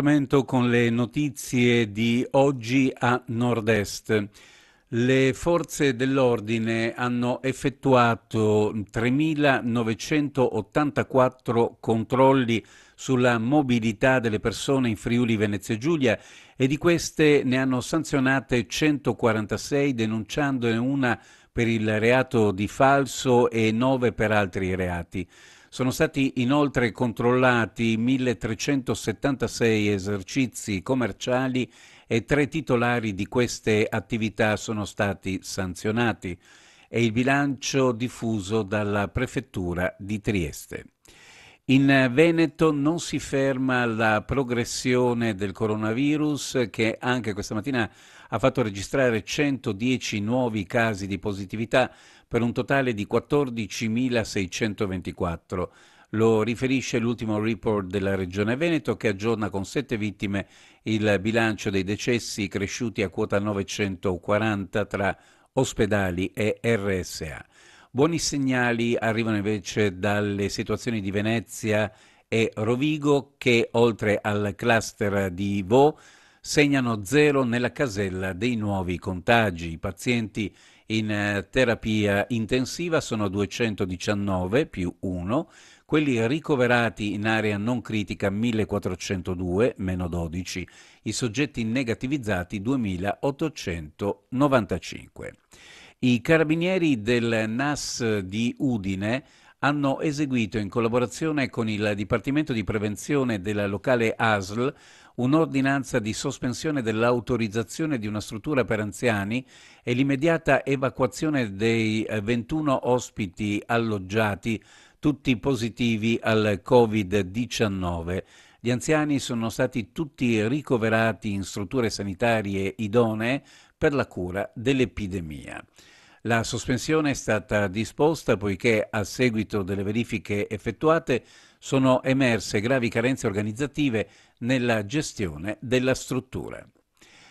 appuntamento con le notizie di oggi a Nord-Est. Le forze dell'ordine hanno effettuato 3.984 controlli sulla mobilità delle persone in Friuli Venezia Giulia e di queste ne hanno sanzionate 146 denunciandone una per il reato di falso e 9 per altri reati. Sono stati inoltre controllati 1376 esercizi commerciali e tre titolari di queste attività sono stati sanzionati e il bilancio diffuso dalla Prefettura di Trieste. In Veneto non si ferma la progressione del coronavirus che anche questa mattina ha fatto registrare 110 nuovi casi di positività per un totale di 14.624. Lo riferisce l'ultimo report della Regione Veneto che aggiorna con 7 vittime il bilancio dei decessi cresciuti a quota 940 tra ospedali e RSA. Buoni segnali arrivano invece dalle situazioni di Venezia e Rovigo che oltre al cluster di Vo segnano zero nella casella dei nuovi contagi. I pazienti in eh, terapia intensiva sono 219 più 1, quelli ricoverati in area non critica 1402 meno 12, i soggetti negativizzati 2895. I carabinieri del NAS di Udine hanno eseguito in collaborazione con il Dipartimento di Prevenzione della locale ASL un'ordinanza di sospensione dell'autorizzazione di una struttura per anziani e l'immediata evacuazione dei 21 ospiti alloggiati, tutti positivi al Covid-19. Gli anziani sono stati tutti ricoverati in strutture sanitarie idonee per la cura dell'epidemia. La sospensione è stata disposta poiché a seguito delle verifiche effettuate sono emerse gravi carenze organizzative nella gestione della struttura.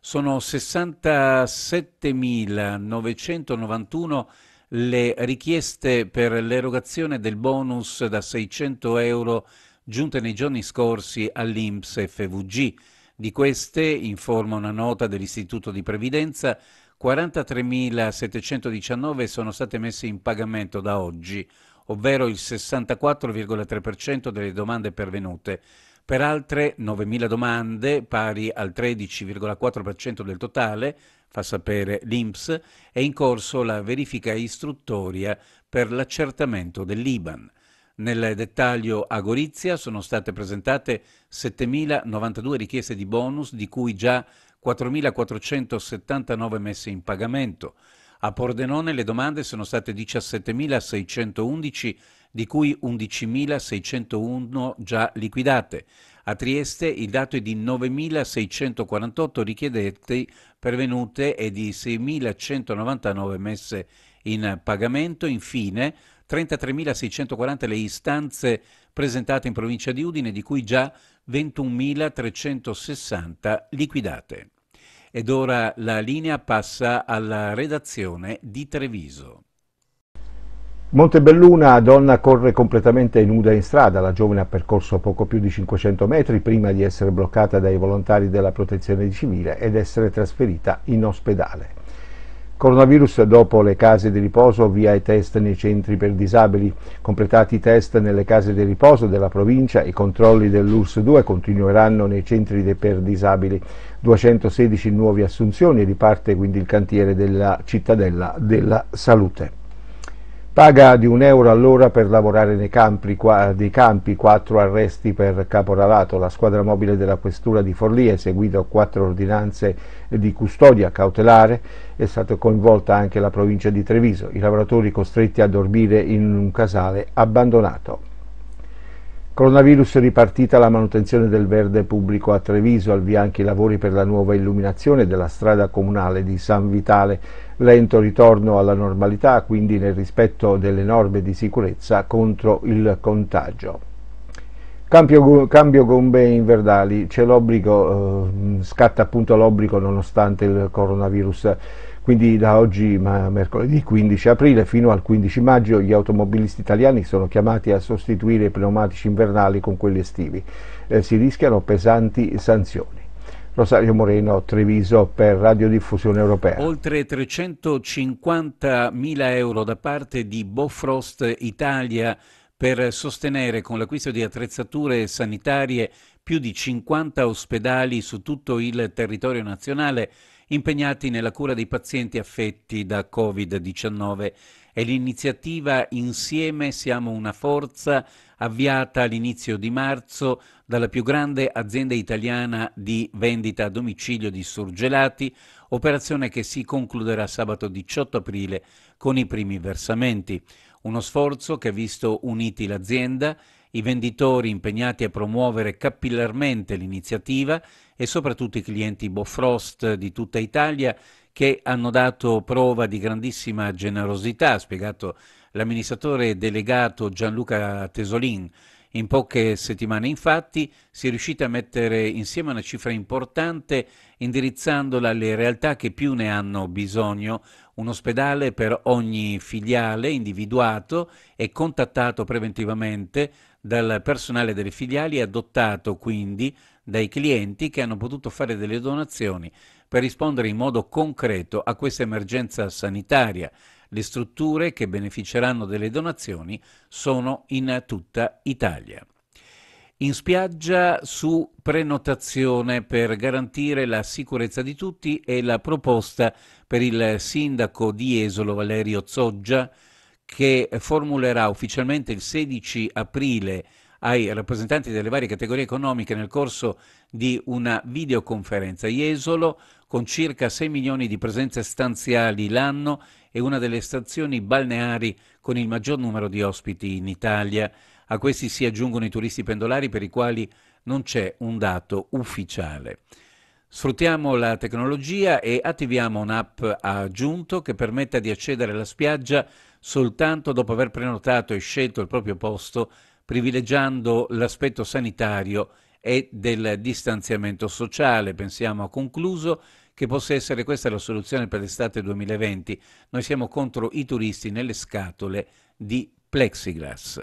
Sono 67.991 le richieste per l'erogazione del bonus da 600 euro giunte nei giorni scorsi all'INPS FVG, di queste, informa una nota dell'Istituto di Previdenza, 43.719 sono state messe in pagamento da oggi, ovvero il 64,3% delle domande pervenute. Per altre 9.000 domande, pari al 13,4% del totale, fa sapere l'INPS, è in corso la verifica istruttoria per l'accertamento dell'IBAN. Nel dettaglio a Gorizia sono state presentate 7.092 richieste di bonus, di cui già 4.479 messe in pagamento. A Pordenone le domande sono state 17.611, di cui 11.601 già liquidate. A Trieste il dato è di 9.648 richiedenti pervenute e di 6.199 messe in pagamento. Infine, 33.640 le istanze presentate in provincia di Udine, di cui già 21.360 liquidate. Ed ora la linea passa alla redazione di Treviso. Montebelluna, donna corre completamente nuda in strada, la giovane ha percorso poco più di 500 metri prima di essere bloccata dai volontari della protezione civile ed essere trasferita in ospedale. Coronavirus dopo le case di riposo, via i test nei centri per disabili. Completati i test nelle case di riposo della provincia, i controlli dell'URSS 2 continueranno nei centri per disabili. 216 nuove assunzioni e riparte quindi il cantiere della cittadella della salute. Paga di un euro all'ora per lavorare nei campi, qua, dei campi, quattro arresti per caporalato. La squadra mobile della Questura di Forlì, ha eseguito quattro ordinanze di custodia cautelare, è stata coinvolta anche la provincia di Treviso. I lavoratori costretti a dormire in un casale abbandonato. Coronavirus ripartita la manutenzione del verde pubblico a Treviso, al via anche i lavori per la nuova illuminazione della strada comunale di San Vitale. Lento ritorno alla normalità, quindi nel rispetto delle norme di sicurezza contro il contagio. Campio, cambio gombe in Verdali, c'è l'obbligo, eh, scatta appunto l'obbligo nonostante il coronavirus, quindi da oggi, ma, mercoledì 15 aprile fino al 15 maggio, gli automobilisti italiani sono chiamati a sostituire i pneumatici invernali con quelli estivi, eh, si rischiano pesanti sanzioni. Rosario Moreno, Treviso per Radiodiffusione Europea. Oltre 350 mila euro da parte di Bofrost Italia per sostenere con l'acquisto di attrezzature sanitarie più di 50 ospedali su tutto il territorio nazionale impegnati nella cura dei pazienti affetti da Covid-19. È l'iniziativa Insieme siamo una forza avviata all'inizio di marzo dalla più grande azienda italiana di vendita a domicilio di surgelati, operazione che si concluderà sabato 18 aprile con i primi versamenti. Uno sforzo che ha visto uniti l'azienda, i venditori impegnati a promuovere capillarmente l'iniziativa e soprattutto i clienti Bofrost di tutta Italia che hanno dato prova di grandissima generosità, ha spiegato l'amministratore delegato Gianluca Tesolin. In poche settimane infatti si è riusciti a mettere insieme una cifra importante indirizzandola alle realtà che più ne hanno bisogno, un ospedale per ogni filiale individuato e contattato preventivamente dal personale delle filiali e adottato quindi dai clienti che hanno potuto fare delle donazioni per rispondere in modo concreto a questa emergenza sanitaria le strutture che beneficeranno delle donazioni sono in tutta Italia. In spiaggia su prenotazione per garantire la sicurezza di tutti è la proposta per il sindaco di Esolo Valerio Zoggia che formulerà ufficialmente il 16 aprile ai rappresentanti delle varie categorie economiche nel corso di una videoconferenza. Jesolo, con circa 6 milioni di presenze stanziali l'anno, è una delle stazioni balneari con il maggior numero di ospiti in Italia. A questi si aggiungono i turisti pendolari per i quali non c'è un dato ufficiale. Sfruttiamo la tecnologia e attiviamo un'app aggiunto che permetta di accedere alla spiaggia soltanto dopo aver prenotato e scelto il proprio posto privilegiando l'aspetto sanitario e del distanziamento sociale, pensiamo ha concluso, che possa essere questa la soluzione per l'estate 2020. Noi siamo contro i turisti nelle scatole di plexiglass.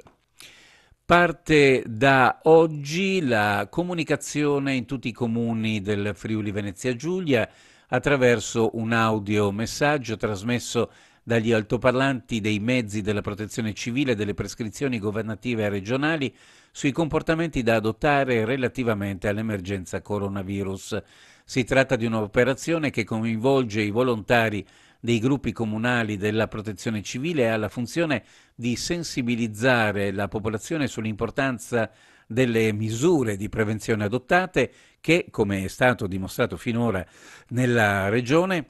Parte da oggi la comunicazione in tutti i comuni del Friuli Venezia Giulia attraverso un audio messaggio trasmesso dagli altoparlanti dei mezzi della protezione civile delle prescrizioni governative e regionali sui comportamenti da adottare relativamente all'emergenza coronavirus. Si tratta di un'operazione che coinvolge i volontari dei gruppi comunali della protezione civile e ha la funzione di sensibilizzare la popolazione sull'importanza delle misure di prevenzione adottate che, come è stato dimostrato finora nella regione,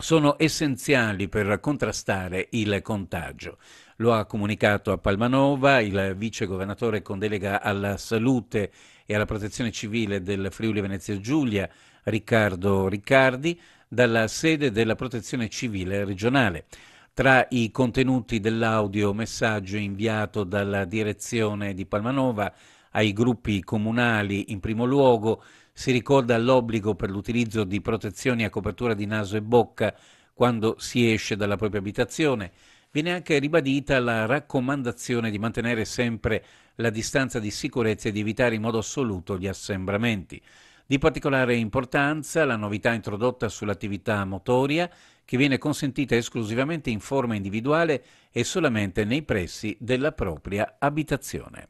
sono essenziali per contrastare il contagio. Lo ha comunicato a Palmanova il vice governatore con delega alla salute e alla protezione civile del Friuli Venezia Giulia, Riccardo Riccardi, dalla sede della protezione civile regionale. Tra i contenuti dell'audio messaggio inviato dalla direzione di Palmanova ai gruppi comunali in primo luogo si ricorda l'obbligo per l'utilizzo di protezioni a copertura di naso e bocca quando si esce dalla propria abitazione. Viene anche ribadita la raccomandazione di mantenere sempre la distanza di sicurezza e di evitare in modo assoluto gli assembramenti. Di particolare importanza la novità introdotta sull'attività motoria che viene consentita esclusivamente in forma individuale e solamente nei pressi della propria abitazione.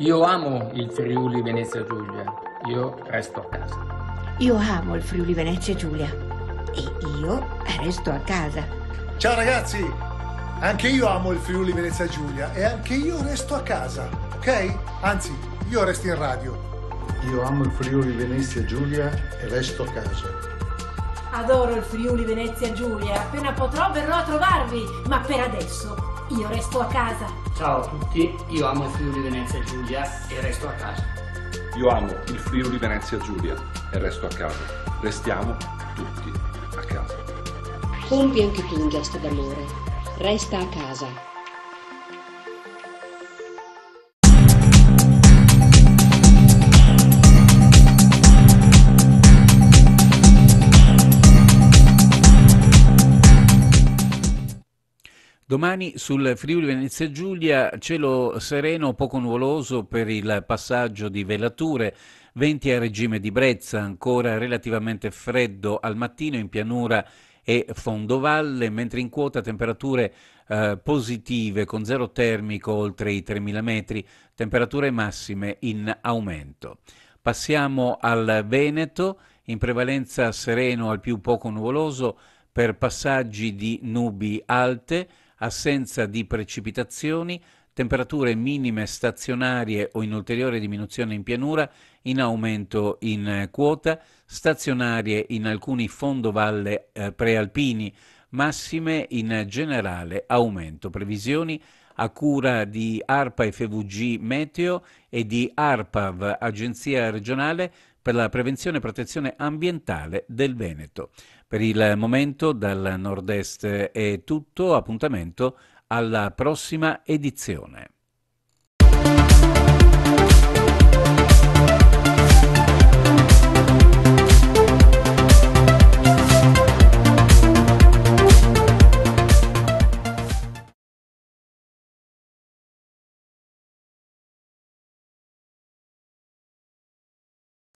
Io amo il Friuli Venezia Giulia, io resto a casa. Io amo il Friuli Venezia Giulia e io resto a casa. Ciao ragazzi, anche io amo il Friuli Venezia Giulia e anche io resto a casa, ok? Anzi, io resto in radio. Io amo il Friuli Venezia Giulia e resto a casa. Adoro il Friuli Venezia Giulia, appena potrò verrò a trovarvi, ma per adesso io resto a casa. Ciao a tutti, io amo il Friuli Venezia Giulia e resto a casa. Io amo il Friuli Venezia Giulia e resto a casa. Restiamo tutti a casa. Compi anche tu un gesto d'amore. Resta a casa. Domani sul Friuli Venezia Giulia cielo sereno poco nuvoloso per il passaggio di velature, venti a regime di brezza, ancora relativamente freddo al mattino in pianura e fondovalle, mentre in quota temperature eh, positive con zero termico oltre i 3000 metri, temperature massime in aumento. Passiamo al Veneto, in prevalenza sereno al più poco nuvoloso per passaggi di nubi alte, assenza di precipitazioni, temperature minime stazionarie o in ulteriore diminuzione in pianura, in aumento in eh, quota, stazionarie in alcuni fondovalle eh, prealpini, massime in generale aumento. Previsioni a cura di ARPA FVG Meteo e di ARPAV, Agenzia regionale per la prevenzione e protezione ambientale del Veneto. Per il momento dal nord-est è tutto, appuntamento alla prossima edizione.